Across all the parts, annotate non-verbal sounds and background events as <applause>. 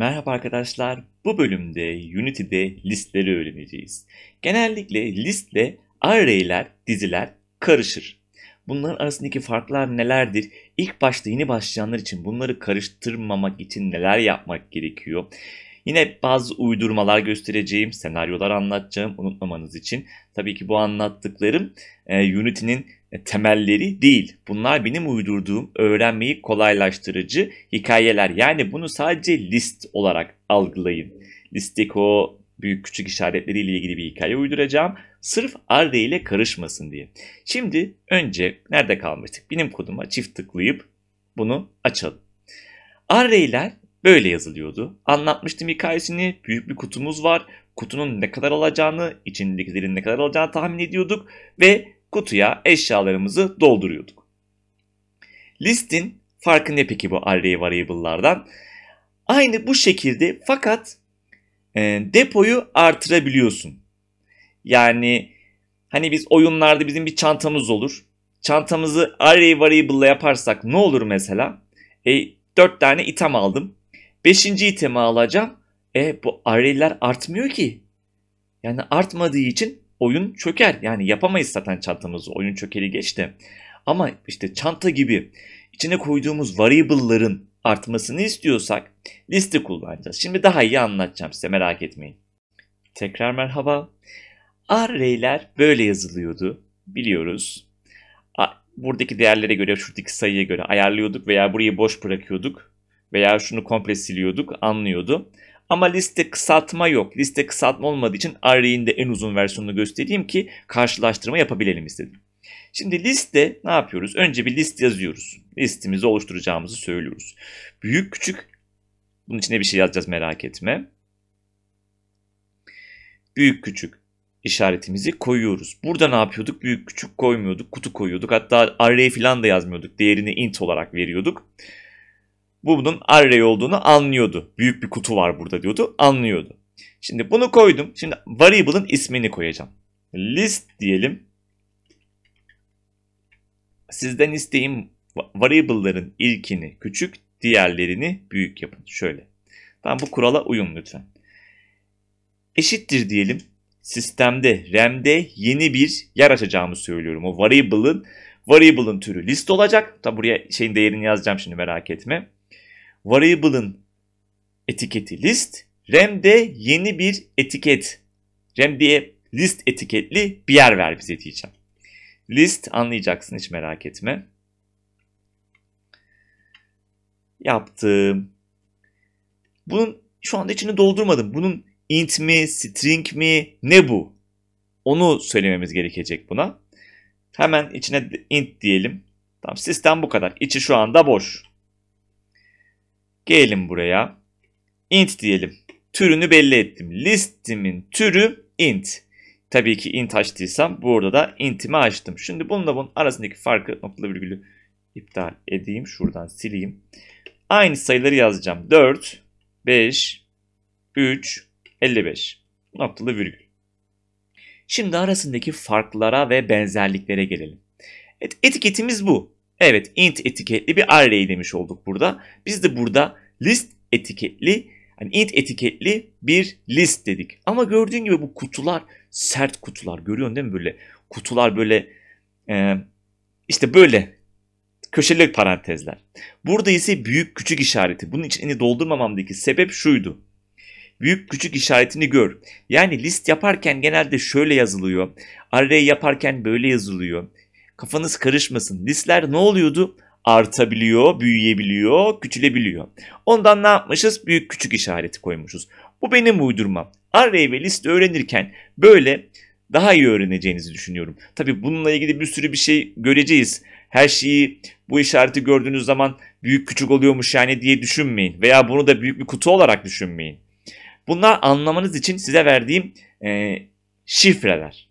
Merhaba arkadaşlar. Bu bölümde Unity'de listleri öğreneceğiz. Genellikle listle array'ler, diziler karışır. Bunların arasındaki farklar nelerdir? İlk başta yeni başlayanlar için bunları karıştırmamak için neler yapmak gerekiyor? Yine bazı uydurmalar göstereceğim, senaryolar anlatacağım unutmamanız için. Tabii ki bu anlattıklarım e, Unity'nin e, temelleri değil. Bunlar benim uydurduğum öğrenmeyi kolaylaştırıcı hikayeler. Yani bunu sadece list olarak algılayın. Listteki o büyük küçük işaretleriyle ilgili bir hikaye uyduracağım. Sırf arde ile karışmasın diye. Şimdi önce nerede kalmıştık? Benim koduma çift tıklayıp bunu açalım. Array'ler böyle yazılıyordu. Anlatmıştım hikayesini. Büyük bir kutumuz var. Kutunun ne kadar alacağını, içindekilerin ne kadar alacağını tahmin ediyorduk ve kutuya eşyalarımızı dolduruyorduk. Listin farkı ne peki bu array variable'lardan? Aynı bu şekilde fakat e, depoyu artırabiliyorsun. Yani hani biz oyunlarda bizim bir çantamız olur. Çantamızı array variable yaparsak ne olur mesela? E, 4 tane item aldım. 5. itemi alacağım. E bu array'ler artmıyor ki. Yani artmadığı için oyun çöker. Yani yapamayız zaten çantamızı. Oyun çökeri geçti. Ama işte çanta gibi içine koyduğumuz variable'ların artmasını istiyorsak liste kullanacağız. Şimdi daha iyi anlatacağım size merak etmeyin. Tekrar merhaba. Array'ler böyle yazılıyordu. Biliyoruz. Buradaki değerlere göre, şuradaki sayıya göre ayarlıyorduk veya burayı boş bırakıyorduk veya şunu komple siliyorduk, anlıyordu. Ama liste kısaltma yok. Liste kısaltma olmadığı için array'in de en uzun versiyonunu göstereyim ki karşılaştırma yapabilelim istedim. Şimdi liste ne yapıyoruz? Önce bir list yazıyoruz. Listimizi oluşturacağımızı söylüyoruz. Büyük küçük bunun içine bir şey yazacağız merak etme. Büyük küçük işaretimizi koyuyoruz. Burada ne yapıyorduk? Büyük küçük koymuyorduk, kutu koyuyorduk. Hatta array falan da yazmıyorduk. Değerini int olarak veriyorduk bunun array olduğunu anlıyordu. Büyük bir kutu var burada diyordu. Anlıyordu. Şimdi bunu koydum. Şimdi variable'ın ismini koyacağım. List diyelim. Sizden isteğim variable'ların ilkini küçük, diğerlerini büyük yapın. Şöyle. Ben bu kurala uyun lütfen. Eşittir diyelim. Sistemde, RAM'de yeni bir yer açacağımı söylüyorum. O variable'ın variable'ın türü list olacak. Tabi buraya şeyin değerini yazacağım şimdi merak etme variable'ın etiketi list, de yeni bir etiket. RAM diye list etiketli bir yer ver bize diyeceğim. List anlayacaksın hiç merak etme. Yaptım. Bunun şu anda içini doldurmadım. Bunun int mi, string mi, ne bu? Onu söylememiz gerekecek buna. Hemen içine int diyelim. Tamam sistem bu kadar. İçi şu anda boş. Gelelim buraya. Int diyelim. Türünü belli ettim. Listimin türü int. Tabii ki int açtıysam burada da intimi açtım. Şimdi bununla bunun arasındaki farkı noktalı virgülü iptal edeyim. Şuradan sileyim. Aynı sayıları yazacağım. 4, 5, 3, 55. Noktalı virgül. Şimdi arasındaki farklara ve benzerliklere gelelim. Et, etiketimiz bu. Evet int etiketli bir array demiş olduk burada. Biz de burada list etiketli yani int etiketli bir list dedik. Ama gördüğün gibi bu kutular sert kutular. Görüyorsun değil mi böyle? Kutular böyle e, işte böyle köşeli parantezler. Burada ise büyük küçük işareti. Bunun içini doldurmamamdaki sebep şuydu. Büyük küçük işaretini gör. Yani list yaparken genelde şöyle yazılıyor. Array yaparken böyle yazılıyor. Kafanız karışmasın. Listler ne oluyordu? Artabiliyor, büyüyebiliyor, küçülebiliyor. Ondan ne yapmışız? Büyük küçük işareti koymuşuz. Bu benim uydurmam. Array ve liste öğrenirken böyle daha iyi öğreneceğinizi düşünüyorum. Tabi bununla ilgili bir sürü bir şey göreceğiz. Her şeyi bu işareti gördüğünüz zaman büyük küçük oluyormuş yani diye düşünmeyin. Veya bunu da büyük bir kutu olarak düşünmeyin. Bunlar anlamanız için size verdiğim e, şifreler.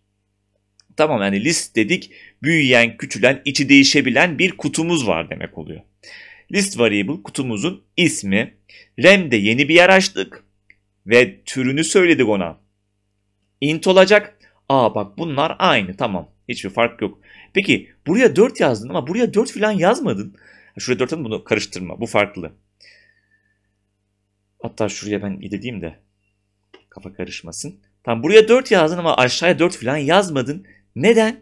Tamam yani list dedik büyüyen, küçülen, içi değişebilen bir kutumuz var demek oluyor. List variable kutumuzun ismi. RAM'de yeni bir yer açtık ve türünü söyledik ona. Int olacak. Aa bak bunlar aynı tamam. Hiçbir fark yok. Peki buraya 4 yazdın ama buraya 4 falan yazmadın. Şuraya 4 bunu karıştırma. Bu farklı. Hatta şuraya ben gideyim de kafa karışmasın. Tam buraya 4 yazdın ama aşağıya 4 falan yazmadın. Neden?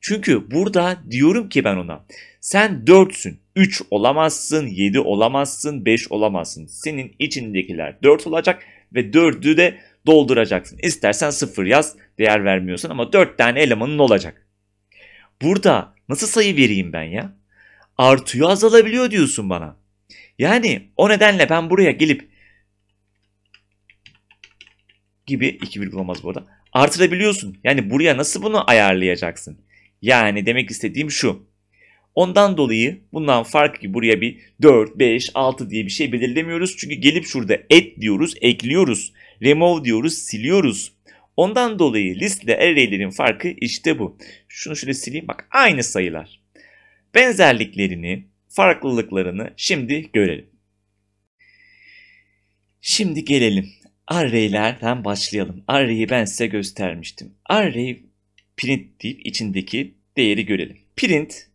Çünkü burada diyorum ki ben ona sen 4'sün. 3 olamazsın, 7 olamazsın, 5 olamazsın. Senin içindekiler 4 olacak ve 4'ü de dolduracaksın. İstersen 0 yaz, değer vermiyorsun ama 4 tane elemanın olacak. Burada nasıl sayı vereyim ben ya? Artıyor azalabiliyor diyorsun bana. Yani o nedenle ben buraya gelip gibi 2 virgül olmaz bu arada artırabiliyorsun. Yani buraya nasıl bunu ayarlayacaksın? Yani demek istediğim şu. Ondan dolayı bundan farkı ki buraya bir 4, 5, 6 diye bir şey belirlemiyoruz. Çünkü gelip şurada et diyoruz, ekliyoruz. Remove diyoruz, siliyoruz. Ondan dolayı listle array'lerin farkı işte bu. Şunu şöyle sileyim bak aynı sayılar. Benzerliklerini, farklılıklarını şimdi görelim. Şimdi gelelim Array'lerden başlayalım. Array'i ben size göstermiştim. Array print deyip içindeki değeri görelim. Print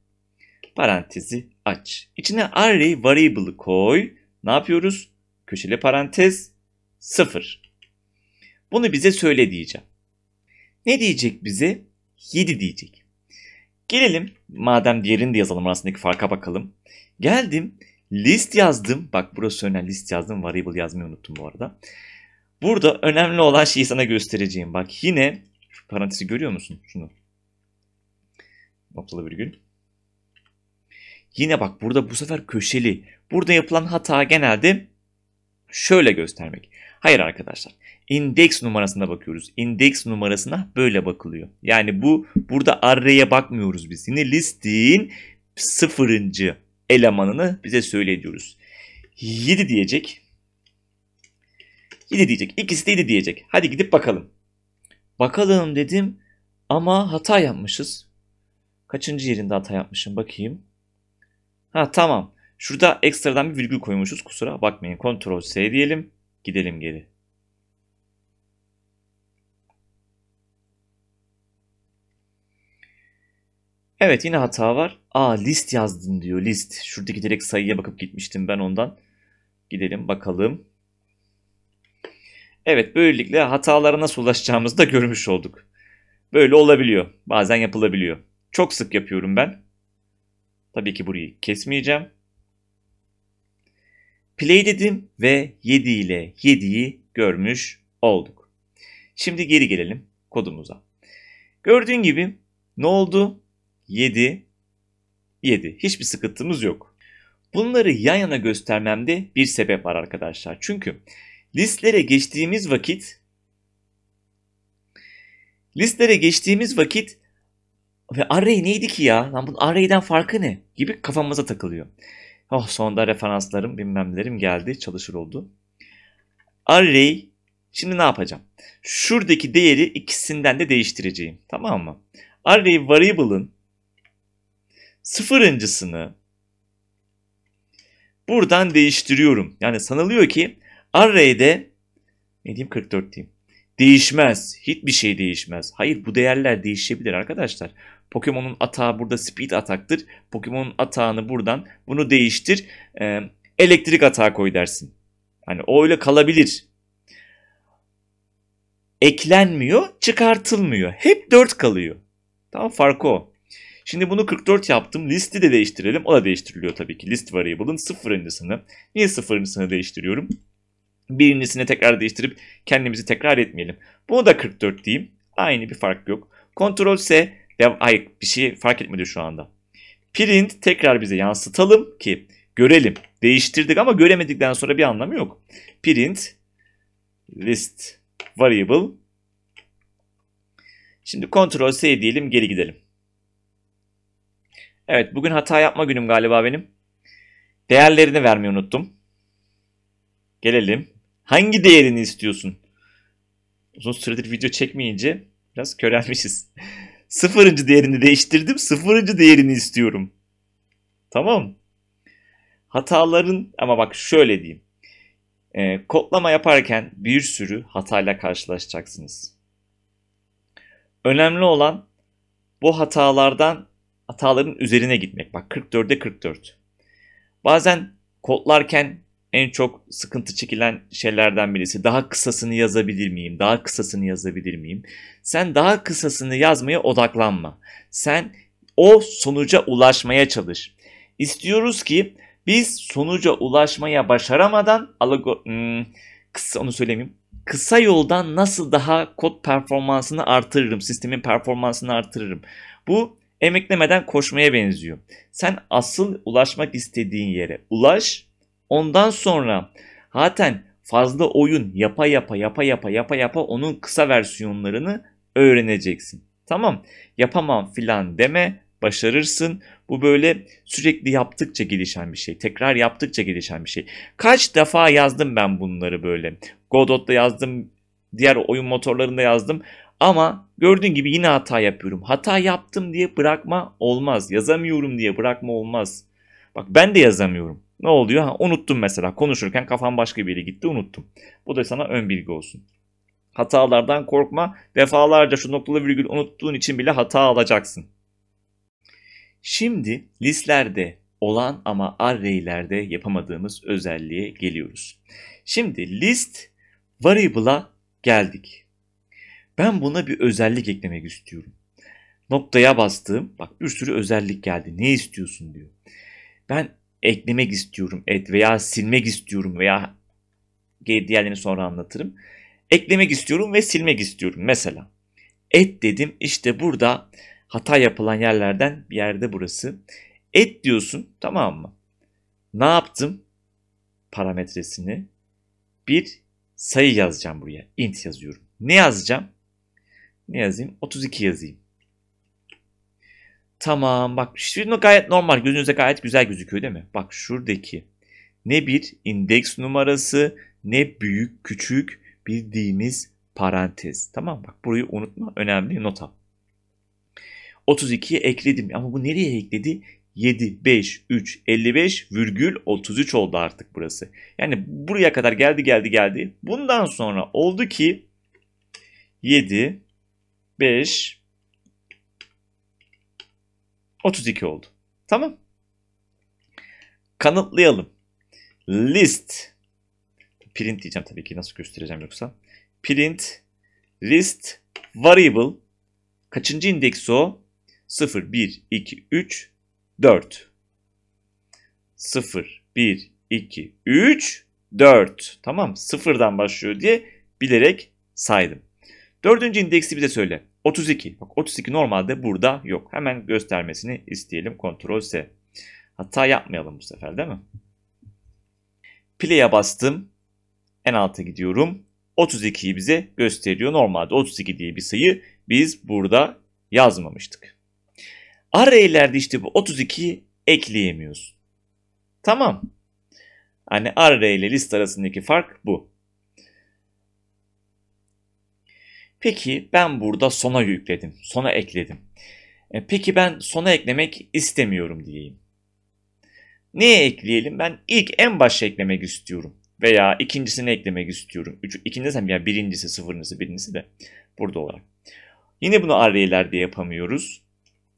parantezi aç. İçine array variable'ı koy. Ne yapıyoruz? Köşeli parantez sıfır. Bunu bize söyle diyeceğim. Ne diyecek bize? 7 diyecek. Gelelim madem diğerini de yazalım arasındaki farka bakalım. Geldim list yazdım. Bak burası önemli list yazdım. Variable yazmayı unuttum bu arada. Burada önemli olan şeyi sana göstereceğim. Bak yine şu parantezi görüyor musun? Şunu. Noktalı virgül. Yine bak burada bu sefer köşeli. Burada yapılan hata genelde şöyle göstermek. Hayır arkadaşlar. Index numarasına bakıyoruz. Index numarasına böyle bakılıyor. Yani bu burada array'e bakmıyoruz biz. Yine listin sıfırıncı elemanını bize söyle ediyoruz. 7 diyecek. İyi diyecek. İkisi de iyi diyecek. Hadi gidip bakalım. Bakalım dedim ama hata yapmışız. Kaçıncı yerinde hata yapmışım bakayım. Ha tamam. Şurada ekstradan bir virgül koymuşuz. Kusura bakmayın. Ctrl S diyelim. Gidelim geri. Evet yine hata var. Aa list yazdın diyor list. Şuradaki direkt sayıya bakıp gitmiştim ben ondan. Gidelim bakalım. Evet böylelikle hatalara nasıl ulaşacağımızı da görmüş olduk. Böyle olabiliyor. Bazen yapılabiliyor. Çok sık yapıyorum ben. Tabii ki burayı kesmeyeceğim. Play dedim ve 7 ile 7'yi görmüş olduk. Şimdi geri gelelim kodumuza. Gördüğün gibi ne oldu? 7, 7. Hiçbir sıkıntımız yok. Bunları yan yana göstermemde bir sebep var arkadaşlar. Çünkü listlere geçtiğimiz vakit listlere geçtiğimiz vakit ve array neydi ki ya? Lan bunun array'den farkı ne? Gibi kafamıza takılıyor. Oh sonunda referanslarım bilmemlerim geldi çalışır oldu. Array şimdi ne yapacağım? Şuradaki değeri ikisinden de değiştireceğim. Tamam mı? Array variable'ın sıfırıncısını buradan değiştiriyorum. Yani sanılıyor ki Array'de ne diyeyim 44 diyeyim. Değişmez. Hiçbir şey değişmez. Hayır bu değerler değişebilir arkadaşlar. Pokemon'un atağı burada speed ataktır. Pokemon'un atağını buradan bunu değiştir. E, elektrik atağı koy dersin. Hani o öyle kalabilir. Eklenmiyor, çıkartılmıyor. Hep 4 kalıyor. Tamam farkı o. Şimdi bunu 44 yaptım. Listi de değiştirelim. O da değiştiriliyor tabii ki. List variable'ın sıfırıncısını. Niye sıfırıncısını değiştiriyorum? birincisini tekrar değiştirip kendimizi tekrar etmeyelim. Bunu da 44 diyeyim. Aynı bir fark yok. Ctrl S, ay bir şey fark etmedi şu anda. Print tekrar bize yansıtalım ki görelim. Değiştirdik ama göremedikten sonra bir anlamı yok. Print list variable. Şimdi Ctrl S diyelim geri gidelim. Evet bugün hata yapma günüm galiba benim. Değerlerini vermeyi unuttum. Gelelim. Hangi değerini istiyorsun? Uzun süredir video çekmeyince biraz körelmişiz. <laughs> sıfırıncı değerini değiştirdim. Sıfırıncı değerini istiyorum. Tamam. Hataların ama bak şöyle diyeyim. E, kodlama yaparken bir sürü hatayla karşılaşacaksınız. Önemli olan bu hatalardan hataların üzerine gitmek. Bak 44'e 44. Bazen kodlarken en çok sıkıntı çekilen şeylerden birisi. Daha kısasını yazabilir miyim? Daha kısasını yazabilir miyim? Sen daha kısasını yazmaya odaklanma. Sen o sonuca ulaşmaya çalış. İstiyoruz ki biz sonuca ulaşmaya başaramadan algo hmm, kısa onu söylemeyeyim. Kısa yoldan nasıl daha kod performansını artırırım, sistemin performansını artırırım. Bu emeklemeden koşmaya benziyor. Sen asıl ulaşmak istediğin yere ulaş Ondan sonra zaten fazla oyun yapa yapa yapa yapa yapa yapa onun kısa versiyonlarını öğreneceksin. Tamam yapamam filan deme başarırsın. Bu böyle sürekli yaptıkça gelişen bir şey. Tekrar yaptıkça gelişen bir şey. Kaç defa yazdım ben bunları böyle. Godot'ta yazdım, diğer oyun motorlarında yazdım. Ama gördüğün gibi yine hata yapıyorum. Hata yaptım diye bırakma olmaz. Yazamıyorum diye bırakma olmaz. Bak ben de yazamıyorum. Ne oluyor? Ha, unuttum mesela. Konuşurken kafam başka bir yere gitti unuttum. Bu da sana ön bilgi olsun. Hatalardan korkma. Defalarca şu noktalı virgül unuttuğun için bile hata alacaksın. Şimdi listlerde olan ama array'lerde yapamadığımız özelliğe geliyoruz. Şimdi list variable'a geldik. Ben buna bir özellik eklemek istiyorum. Noktaya bastığım bak bir sürü özellik geldi. Ne istiyorsun diyor. Ben eklemek istiyorum et veya silmek istiyorum veya diğerlerini sonra anlatırım. Eklemek istiyorum ve silmek istiyorum mesela. Et dedim işte burada hata yapılan yerlerden bir yerde burası. Et diyorsun tamam mı? Ne yaptım? Parametresini bir sayı yazacağım buraya. int yazıyorum. Ne yazacağım? Ne yazayım? 32 yazayım. Tamam bak şimdi gayet normal gözünüze gayet güzel gözüküyor değil mi? Bak şuradaki ne bir indeks numarası ne büyük küçük bildiğimiz parantez. Tamam bak burayı unutma önemli nota. 32'yi ekledim ama bu nereye ekledi? 7, 5, 3, 55 virgül 33 oldu artık burası. Yani buraya kadar geldi geldi geldi. Bundan sonra oldu ki 7, 5, 32 oldu. Tamam. Kanıtlayalım. List. Print diyeceğim tabii ki nasıl göstereceğim yoksa. Print list variable kaçıncı indeksi o? 0, 1, 2, 3, 4. 0, 1, 2, 3, 4. Tamam sıfırdan başlıyor diye bilerek saydım. Dördüncü indeksi bize söyle. 32. Bak 32 normalde burada yok. Hemen göstermesini isteyelim. Ctrl S. Hata yapmayalım bu sefer değil mi? Play'e bastım. En alta gidiyorum. 32'yi bize gösteriyor. Normalde 32 diye bir sayı biz burada yazmamıştık. Array'lerde işte bu 32'yi ekleyemiyoruz. Tamam. Hani array ile list arasındaki fark bu. Peki ben burada sona yükledim, sona ekledim. E, peki ben sona eklemek istemiyorum diyeyim. Neye ekleyelim? Ben ilk en başa eklemek istiyorum. Veya ikincisini eklemek istiyorum. Üç, ikincisi yani birincisi, sıfırıncısı, birincisi de burada olarak. Yine bunu array'lerde yapamıyoruz.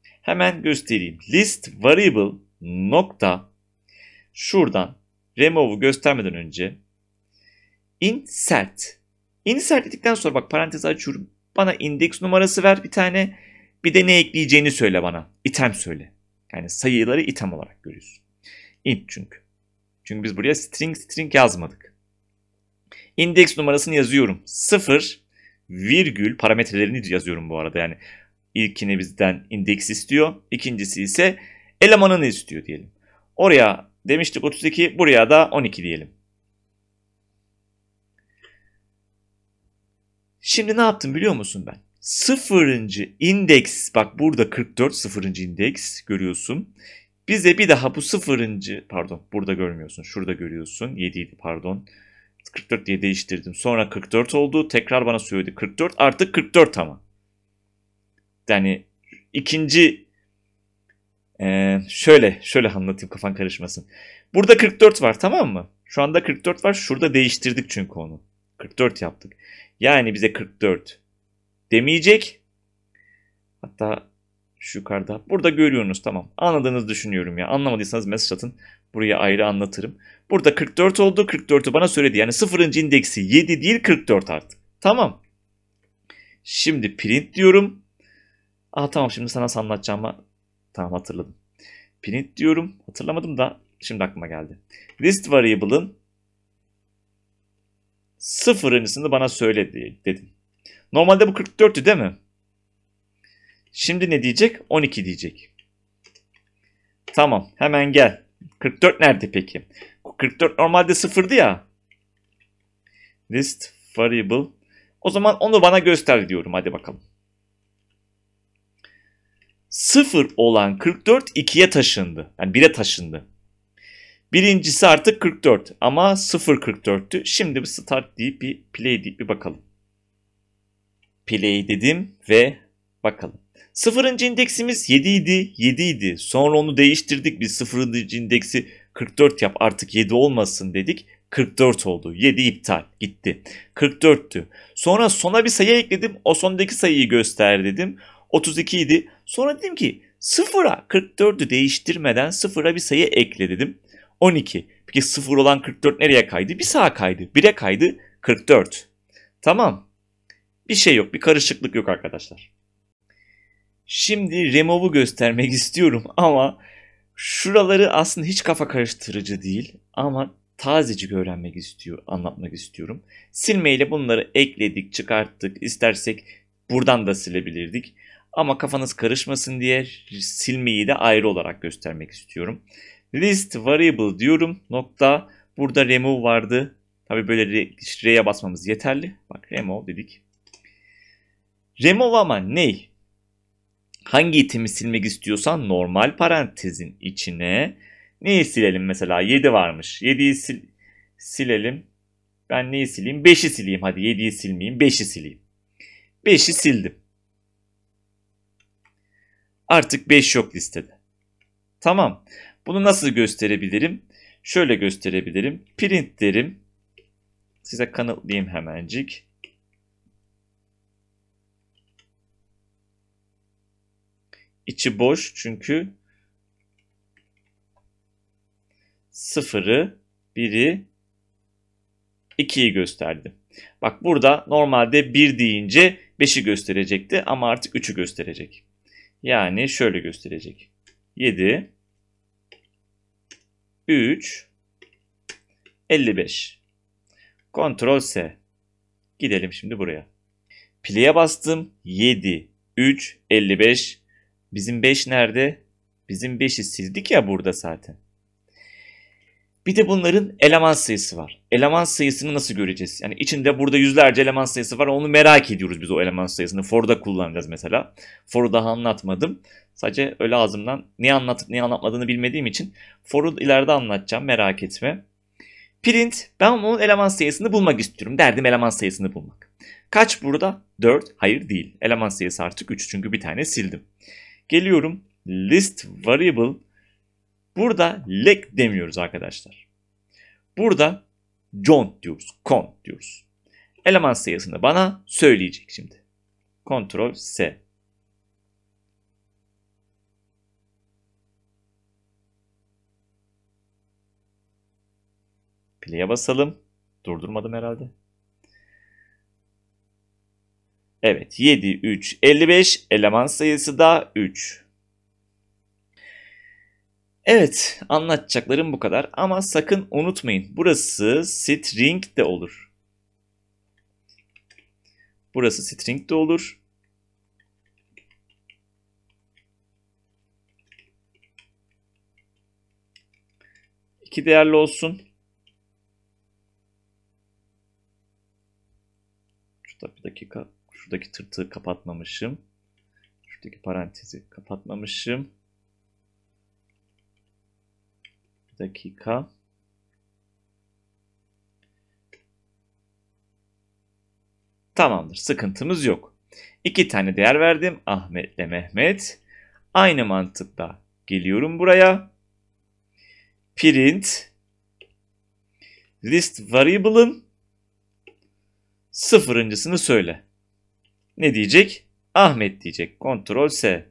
Hemen göstereyim. List variable nokta şuradan remove'u göstermeden önce insert Insert dedikten sonra bak parantezi açıyorum. Bana indeks numarası ver bir tane. Bir de ne ekleyeceğini söyle bana. İtem söyle. Yani sayıları item olarak görüyorsun. Int çünkü. Çünkü biz buraya string string yazmadık. İndeks numarasını yazıyorum. 0 virgül parametrelerini yazıyorum bu arada. Yani ilkini bizden indeks istiyor. İkincisi ise elemanını istiyor diyelim. Oraya demiştik 32 buraya da 12 diyelim. Şimdi ne yaptım biliyor musun ben? Sıfırıncı indeks bak burada 44 sıfırıncı indeks görüyorsun. Bize bir daha bu sıfırıncı pardon burada görmüyorsun şurada görüyorsun 7 pardon. 44 diye değiştirdim. Sonra 44 oldu. Tekrar bana söyledi 44 artık 44 ama. Yani ikinci ee, şöyle şöyle anlatayım kafan karışmasın. Burada 44 var tamam mı? Şu anda 44 var. Şurada değiştirdik çünkü onu. 44 yaptık. Yani bize 44 demeyecek. Hatta şu yukarıda. Burada görüyorsunuz tamam. Anladığınızı düşünüyorum ya. Anlamadıysanız mesaj atın. Buraya ayrı anlatırım. Burada 44 oldu. 44'ü bana söyledi. Yani 0. indeksi 7 değil 44 artık. Tamam. Şimdi print diyorum. Aa tamam şimdi sana anlatacağımı tamam hatırladım. Print diyorum. Hatırlamadım da şimdi aklıma geldi. List variable'ın sıfırıncısını bana söyle dedim. Normalde bu 44'tü değil mi? Şimdi ne diyecek? 12 diyecek. Tamam hemen gel. 44 nerede peki? 44 normalde sıfırdı ya. List variable. O zaman onu bana göster diyorum. Hadi bakalım. Sıfır olan 44 2'ye taşındı. Yani 1'e taşındı. Birincisi artık 44 ama 0.44'tü. Şimdi bir start deyip bir play deyip bir bakalım. Play dedim ve bakalım. Sıfırıncı indeksimiz 7 idi, 7 idi. Sonra onu değiştirdik. Biz sıfırıncı indeksi 44 yap artık 7 olmasın dedik. 44 oldu. 7 iptal gitti. 44'tü. Sonra sona bir sayı ekledim. O sondaki sayıyı göster dedim. 32 idi. Sonra dedim ki sıfıra 44'ü değiştirmeden sıfıra bir sayı ekle dedim. 12. Peki 0 olan 44 nereye kaydı? Bir sağa kaydı. 1'e kaydı 44. Tamam. Bir şey yok. Bir karışıklık yok arkadaşlar. Şimdi remove'u göstermek <laughs> istiyorum ama şuraları aslında hiç kafa karıştırıcı değil ama tazecik öğrenmek istiyor, anlatmak istiyorum. Silmeyle bunları ekledik, çıkarttık. İstersek buradan da silebilirdik. Ama kafanız karışmasın diye silmeyi de ayrı olarak göstermek istiyorum. List variable diyorum. Nokta. Burada remove vardı. Tabi böyle re, basmamız yeterli. Bak remove dedik. Remove ama ney? Hangi itemi silmek istiyorsan normal parantezin içine neyi silelim mesela? 7 varmış. 7'yi sil silelim. Ben neyi sileyim? 5'i sileyim. Hadi 7'yi silmeyeyim. 5'i sileyim. 5'i sildim. Artık 5 yok listede. Tamam. Bunu nasıl gösterebilirim? Şöyle gösterebilirim. Print derim. Size kanıtlayayım hemencik. İçi boş çünkü sıfırı, biri, ikiyi gösterdi. Bak burada normalde bir deyince beşi gösterecekti ama artık üçü gösterecek. Yani şöyle gösterecek. Yedi. 3 55. Ctrl S. Gidelim şimdi buraya. Play'e bastım. 7 3 55. Bizim 5 nerede? Bizim 5'i sildik ya burada zaten. Bir de bunların eleman sayısı var. Eleman sayısını nasıl göreceğiz? Yani içinde burada yüzlerce eleman sayısı var. Onu merak ediyoruz biz o eleman sayısını. For'da kullanacağız mesela. For'u daha anlatmadım. Sadece öyle ağzımdan ne anlatıp ne anlatmadığını bilmediğim için for'u ileride anlatacağım. Merak etme. Print ben onun eleman sayısını bulmak istiyorum. Derdim eleman sayısını bulmak. Kaç burada? 4. Hayır değil. Eleman sayısı artık 3 çünkü bir tane sildim. Geliyorum list variable Burada lek demiyoruz arkadaşlar. Burada count diyoruz. Count diyoruz. Eleman sayısını bana söyleyecek şimdi. Ctrl S. Play'e basalım. Durdurmadım herhalde. Evet 7, 3, 55 eleman sayısı da 3. Evet anlatacaklarım bu kadar ama sakın unutmayın burası string de olur. Burası string de olur. İki değerli olsun. Şurada bir dakika. Şuradaki tırtığı kapatmamışım. Şuradaki parantezi kapatmamışım. dakika. Tamamdır. Sıkıntımız yok. İki tane değer verdim. Ahmet ile Mehmet. Aynı mantıkla geliyorum buraya. Print list variable'ın sıfırıncısını söyle. Ne diyecek? Ahmet diyecek. Ctrl S.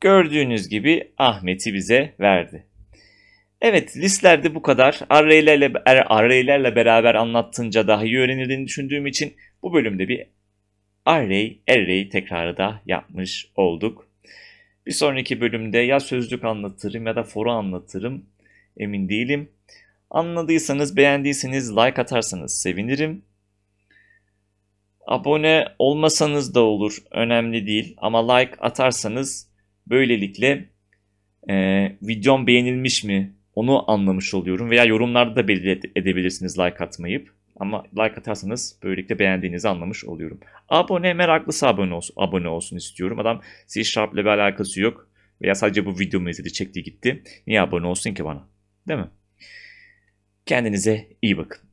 Gördüğünüz gibi Ahmet'i bize verdi. Evet listlerde bu kadar. Array'lerle er, array'lerle beraber anlattınca daha iyi öğrenildiğini düşündüğüm için bu bölümde bir array array tekrarı da yapmış olduk. Bir sonraki bölümde ya sözlük anlatırım ya da foru anlatırım. Emin değilim. Anladıysanız, beğendiyseniz like atarsanız sevinirim. Abone olmasanız da olur, önemli değil ama like atarsanız Böylelikle e, videom beğenilmiş mi onu anlamış oluyorum veya yorumlarda da belli edebilirsiniz like atmayıp. Ama like atarsanız böylelikle beğendiğinizi anlamış oluyorum. Abone meraklısı abone olsun, abone olsun istiyorum. Adam C Sharp ile bir alakası yok. Veya sadece bu videomu izledi çekti gitti. Niye abone olsun ki bana? Değil mi? Kendinize iyi bakın.